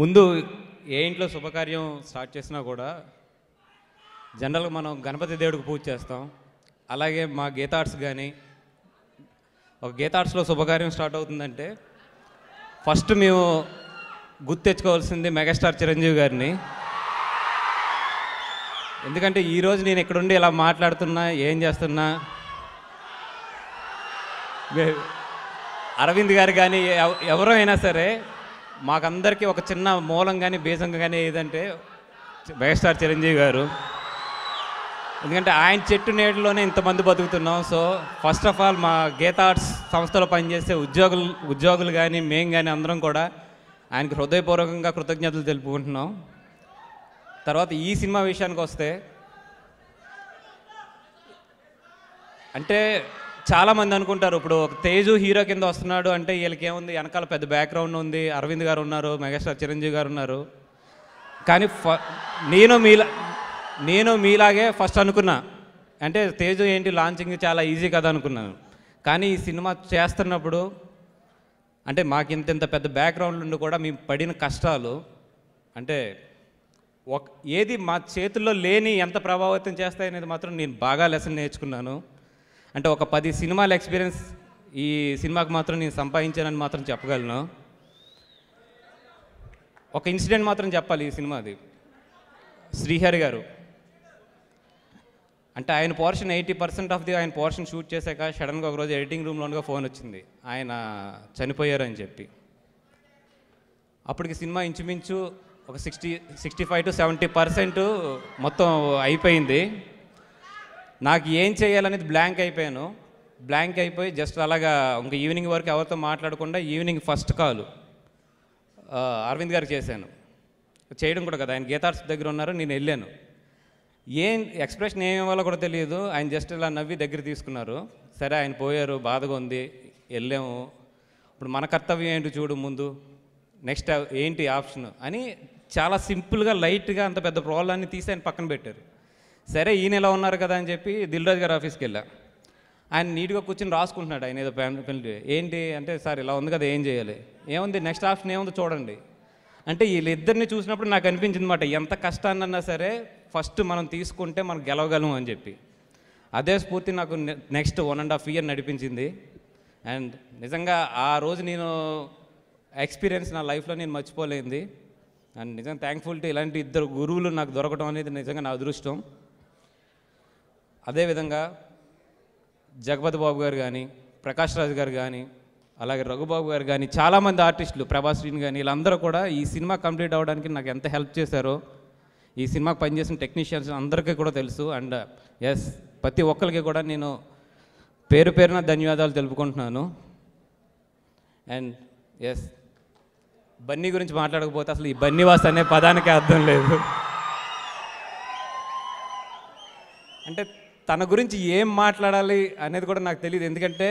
ముందు ఏ ఇంట్లో శుభకార్యం స్టార్ట్ చేసినా కూడా జనరల్గా మనం గణపతి దేవుడికి పూజ చేస్తాం అలాగే మా గీతార్ట్స్ కానీ ఒక గీతార్ట్స్లో శుభకార్యం స్టార్ట్ అవుతుందంటే ఫస్ట్ మేము గుర్తు తెచ్చుకోవాల్సింది మెగాస్టార్ చిరంజీవి గారిని ఎందుకంటే ఈరోజు నేను ఎక్కడుండి ఇలా మాట్లాడుతున్నా ఏం చేస్తున్నా అరవింద్ గారు కానీ ఎవరైనా సరే మాకందరికీ ఒక చిన్న మూలం కానీ బీజం కానీ ఏదంటే వైఎస్ఆర్ చిరంజీవి గారు ఎందుకంటే ఆయన చెట్టు నేడులోనే ఇంతమంది బతుకుతున్నాం సో ఫస్ట్ ఆఫ్ ఆల్ మా గీత ఆర్ట్స్ సంస్థలో పనిచేసే ఉద్యోగులు ఉద్యోగులు కానీ మేము కానీ అందరం కూడా ఆయనకు హృదయపూర్వకంగా కృతజ్ఞతలు తెలుపుకుంటున్నాం తర్వాత ఈ సినిమా విషయానికి వస్తే అంటే చాలామంది అనుకుంటారు ఇప్పుడు ఒక తేజు హీరో కింద వస్తున్నాడు అంటే వీళ్ళకి ఏముంది వెనకాల పెద్ద బ్యాక్గ్రౌండ్ ఉంది అరవింద్ గారు ఉన్నారు మెగాస్టార్ చిరంజీవి గారు ఉన్నారు కానీ ఫ నేను మీలా నేను మీలాగే ఫస్ట్ అనుకున్నా అంటే తేజు ఏంటి లాంచింగ్ చాలా ఈజీ కదా అనుకున్నాను కానీ ఈ సినిమా చేస్తున్నప్పుడు అంటే మాకు ఇంత ఇంత పెద్ద బ్యాక్గ్రౌండ్ నుండి కూడా మేము పడిన కష్టాలు అంటే ఒక ఏది మా చేతుల్లో లేని ఎంత ప్రభావితం చేస్తాయనేది మాత్రం నేను బాగా లెసన్ నేర్చుకున్నాను అంటే ఒక పది సినిమాల ఎక్స్పీరియన్స్ ఈ సినిమాకి మాత్రం నేను సంపాదించానని మాత్రం చెప్పగలను ఒక ఇన్సిడెంట్ మాత్రం చెప్పాలి ఈ సినిమాది శ్రీహరి గారు అంటే ఆయన portion eighty percent of the ఆయన పోర్షన్ షూట్ చేశాక సడన్గా ఒకరోజు ఎడిటింగ్ రూమ్లోగా ఫోన్ వచ్చింది ఆయన చనిపోయారు అని చెప్పి అప్పటికి సినిమా ఇంచుమించు ఒక sixty sixty five to seventy percent మొత్తం అయిపోయింది నాకు ఏం చేయాలనేది బ్లాంక్ అయిపోయాను బ్లాంక్ అయిపోయి జస్ట్ అలాగా ఇంకా ఈవినింగ్ వరకు ఎవరితో మాట్లాడకుండా ఈవినింగ్ ఫస్ట్ కాల్ అరవింద్ గారికి చేశాను చేయడం కూడా కదా ఆయన గీతార్స్ దగ్గర ఉన్నారు నేను వెళ్ళాను ఏం ఎక్స్ప్రెషన్ ఏమి ఇవ్వాలో కూడా తెలియదు ఆయన జస్ట్ ఇలా నవ్వి దగ్గర తీసుకున్నారు సరే ఆయన పోయారు బాధగా ఉంది వెళ్ళాము ఇప్పుడు మన కర్తవ్యం ఏంటి చూడు ముందు నెక్స్ట్ ఏంటి ఆప్షన్ అని చాలా సింపుల్గా లైట్గా అంత పెద్ద ప్రాబ్లాన్ని తీసి ఆయన పక్కన పెట్టారు సరే ఈయన ఎలా ఉన్నారు కదా అని చెప్పి దిల్రాజ్ గారి ఆఫీస్కి వెళ్ళా ఆయన నీట్గా కూర్చొని రాసుకుంటున్నాడు ఆయన ఏదో పెనల్టీ ఏంటి అంటే సార్ ఇలా ఉంది కదా ఏం చేయాలి ఏముంది నెక్స్ట్ ఆప్షన్ ఏముంది చూడండి అంటే వీళ్ళిద్దరిని చూసినప్పుడు నాకు అనిపించింది మాట ఎంత అన్నా సరే ఫస్ట్ మనం తీసుకుంటే మనం గెలవగలం అని చెప్పి అదే స్ఫూర్తి నాకు next one and half year నడిపించింది అండ్ నిజంగా ఆ రోజు నేను ఎక్స్పీరియన్స్ నా లైఫ్లో నేను మర్చిపోలేంది అండ్ నిజంగా థ్యాంక్ఫుల్ టు ఇలాంటి ఇద్దరు గురువులు నాకు దొరకడం అనేది నిజంగా నా అదృష్టం అదేవిధంగా జగపతి బాబు గారు కానీ ప్రకాష్ రాజు గారు కానీ అలాగే రఘుబాబు గారు కానీ చాలామంది ఆర్టిస్టులు ప్రభాశ్రీని కానీ వీళ్ళందరూ కూడా ఈ సినిమా కంప్లీట్ అవ్వడానికి నాకు ఎంత హెల్ప్ చేశారో ఈ సినిమాకి పనిచేసిన టెక్నీషియన్స్ అందరికీ కూడా తెలుసు అండ్ ఎస్ ప్రతి ఒక్కరికి కూడా నేను పేరు పేరున ధన్యవాదాలు తెలుపుకుంటున్నాను అండ్ ఎస్ బన్నీ గురించి మాట్లాడకపోతే అసలు ఈ బన్నీవాస్ అనే పదానికి అర్థం లేదు అంటే తన గురించి ఏం మాట్లాడాలి అనేది కూడా నాకు తెలియదు ఎందుకంటే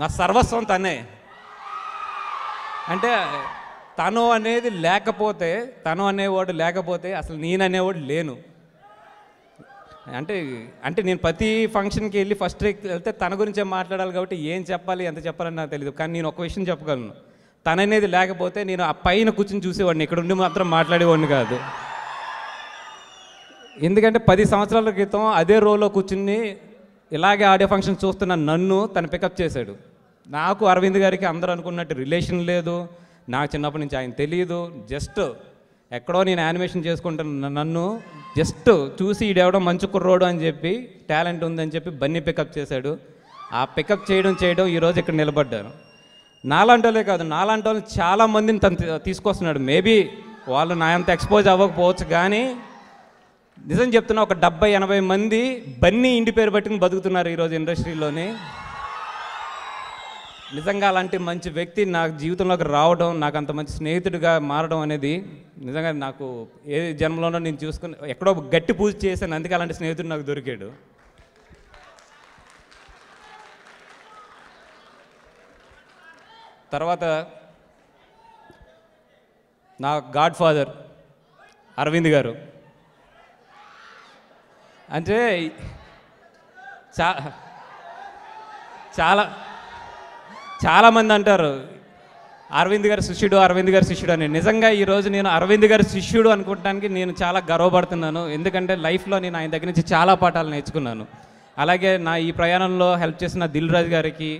నా సర్వస్వం తనే అంటే తను అనేది లేకపోతే తను అనేవాడు లేకపోతే అసలు నేను అనేవాడు లేను అంటే అంటే నేను ప్రతి ఫంక్షన్కి వెళ్ళి ఫస్ట్ వెళ్తే తన గురించే మాట్లాడాలి కాబట్టి ఏం చెప్పాలి ఎంత చెప్పాలని నాకు తెలియదు కానీ నేను ఒక విషయం చెప్పగలను తననేది లేకపోతే నేను ఆ పైన కూర్చుని చూసేవాడిని ఇక్కడ ఉండి మాత్రం మాట్లాడేవాడిని కాదు ఎందుకంటే పది సంవత్సరాల క్రితం అదే రోలో కూర్చుని ఇలాగే ఆడియో ఫంక్షన్ చూస్తున్న నన్ను తను పికప్ చేశాడు నాకు అరవింద్ గారికి అందరూ అనుకున్నట్టు రిలేషన్ లేదు నాకు చిన్నప్పటి నుంచి ఆయన తెలియదు జస్ట్ ఎక్కడో నేను యానిమేషన్ చేసుకుంటున్న నన్ను జస్ట్ చూసి ఈడెవడం మంచు కుర్రోడు అని చెప్పి టాలెంట్ ఉందని చెప్పి బన్నీ పికప్ చేశాడు ఆ పికప్ చేయడం చేయడం ఈరోజు ఇక్కడ నిలబడ్డాను నాలాంటోలే కాదు నాలాంటి వాళ్ళు చాలామందిని తను తీసుకొస్తున్నాడు మేబీ వాళ్ళు నా అంత ఎక్స్పోజ్ అవ్వకపోవచ్చు కానీ నిజం చెప్తున్నా ఒక డెబ్బై ఎనభై మంది బన్నీ ఇంటి పేరు పట్టుకుని బతుకుతున్నారు ఈరోజు ఇండస్ట్రీలోని నిజంగా అలాంటి మంచి వ్యక్తి నా జీవితంలోకి రావడం నాకు అంత మంచి స్నేహితుడిగా మారడం అనేది నిజంగా నాకు ఏ జన్మలోనో నేను చూసుకుని ఎక్కడో గట్టి పూజ చేశాను అందుకే అలాంటి స్నేహితుడు నాకు దొరికాడు తర్వాత నా గాడ్ ఫాదర్ అరవింద్ గారు అంటే చా చాలా చాలామంది అంటారు అరవింద్ గారి శిష్యుడు అరవింద్ గారి శిష్యుడు అని నిజంగా ఈరోజు నేను అరవింద్ గారి శిష్యుడు అనుకోవడానికి నేను చాలా గర్వపడుతున్నాను ఎందుకంటే లైఫ్లో నేను ఆయన దగ్గర నుంచి చాలా పాఠాలు నేర్చుకున్నాను అలాగే నా ఈ ప్రయాణంలో హెల్ప్ చేసిన దిల్ గారికి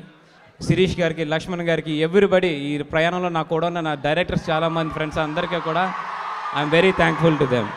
శిరీష్ గారికి లక్ష్మణ్ గారికి ఎవ్రీబడి ఈ ప్రయాణంలో నా కూడా ఉన్న నా డైరెక్టర్స్ చాలామంది ఫ్రెండ్స్ అందరికీ కూడా I'm very thankful to them